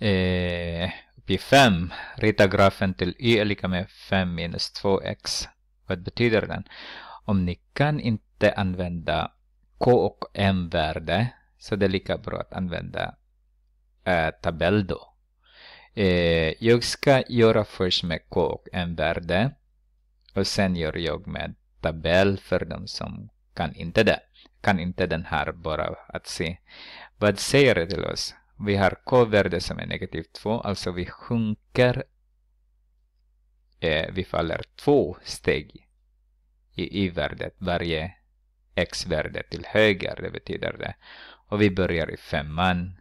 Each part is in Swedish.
eh, blir 5. Rita grafen till y är lika med 5 minus 2x. Vad betyder den? Om ni kan inte använda k och m-värde så det är lika bra att använda eh, tabell då. Eh, jag ska göra först med k och m-värde och sen gör jag med tabell för de som kan inte det. Kan inte den här bara att se. Vad säger det till oss? Vi har k-värde som är negativt 2, alltså vi sjunker. Eh, vi faller två steg i y-värdet, varje x-värde till höger, det betyder det. Och vi börjar i femman.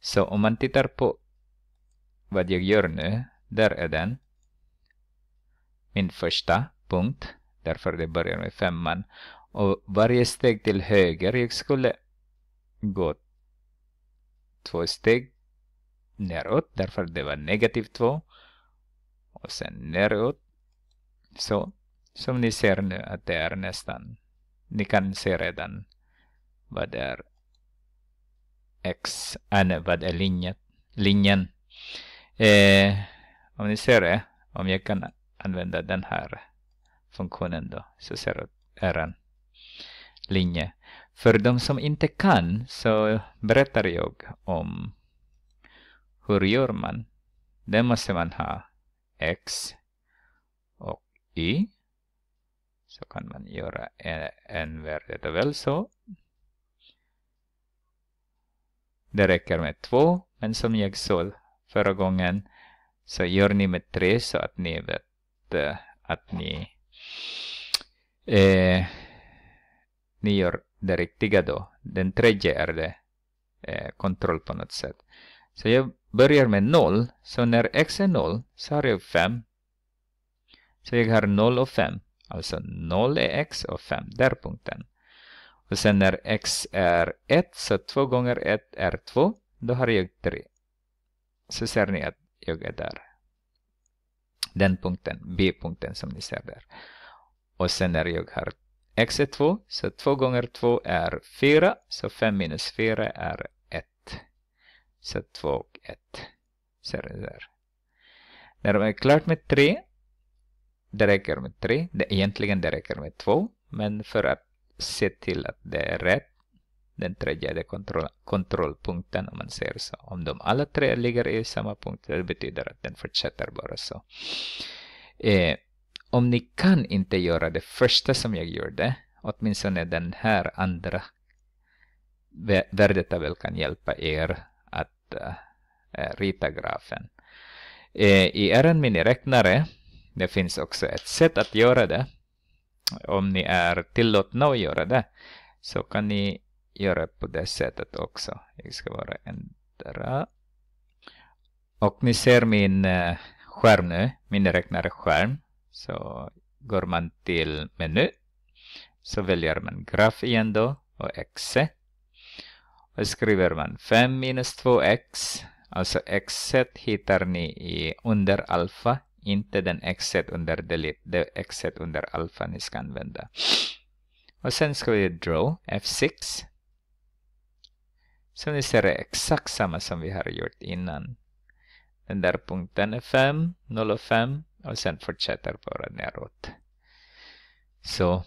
Så om man tittar på vad jag gör nu, där är den. Min första punkt, därför det börjar med femman. Och varje steg till höger, jag skulle gå två steg neråt därför det var negativ 2 och sen neråt. Så som ni ser nu att det är nästan, ni kan se redan vad det är x, äh, vad är linjen. linjen. Eh, om ni ser det, om jag kan använda den här funktionen då, så ser det äran linje. För de som inte kan så berättar jag om hur gör man. Där måste man ha x och y. Så kan man göra e, en, en värdetabell så. Det räcker med två, men som jag sa förra gången så gör ni med tre så att ni vet eh, att ni eh, ni gör det riktiga då. Den tredje är det eh, kontroll på något sätt. Så jag börjar med 0. Så när x är 0 så har jag 5. Så jag har 0 och 5. Alltså 0 är x och 5. Där punkten. Och sen när x är 1 så 2 gånger 1 är 2. Då har jag 3. Så ser ni att jag är där. Den punkten, b-punkten som ni ser där. Och sen när jag har x är 2, så 2 gånger 2 är 4, så 5 minus 4 är 1. Så 2 och 1. Ser ni där? När de är klart med 3, det räcker med 3. Det, egentligen det räcker med 2, men för att se till att det är rätt, den tredje kontroll, kontrollpunkten om man säger så. Om de alla tre ligger i samma punkt, det betyder att den fortsätter bara så. Eh, om ni kan inte göra det första som jag gjorde, åtminstone den här andra där kan hjälpa er att äh, rita grafen. Äh, I er miniräknare, det finns också ett sätt att göra det. Om ni är tillåtna att göra det så kan ni göra på det sättet också. Jag ska bara ändra. Och ni ser min skärm nu, miniräknare skärm. Så går man till meny så väljer man graf igen då och x. Och skriver man 5 minus 2x, alltså x hittar ni i under alfa, inte den x under delete, det x under alfa ni ska använda. Och sen ska vi draw F6. Så ni ser det exakt samma som vi har gjort innan. Den där punkten är 5, 0 och 5. I'll send for chatter for a error. So,